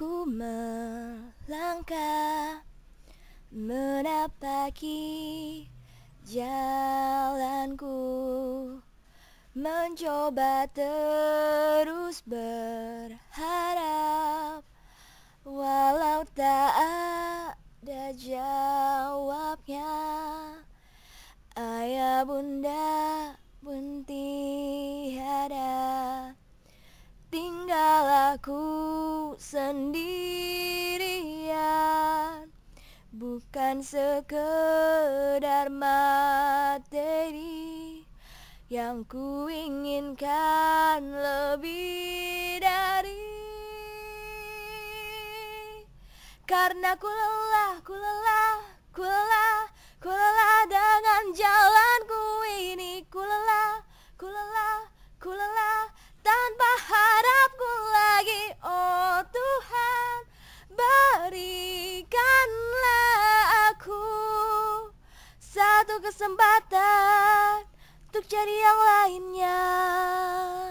Ku melangkah menapaki jalanku Mencoba terus berharap Walau tak ada jawabnya Ayah bunda pun tiada Tinggal aku sendirian Bukan sekedar materi Yang ku inginkan lebih dari Karena ku lelah, ku lelah, ku lelah satu kesempatan untuk cari yang lainnya.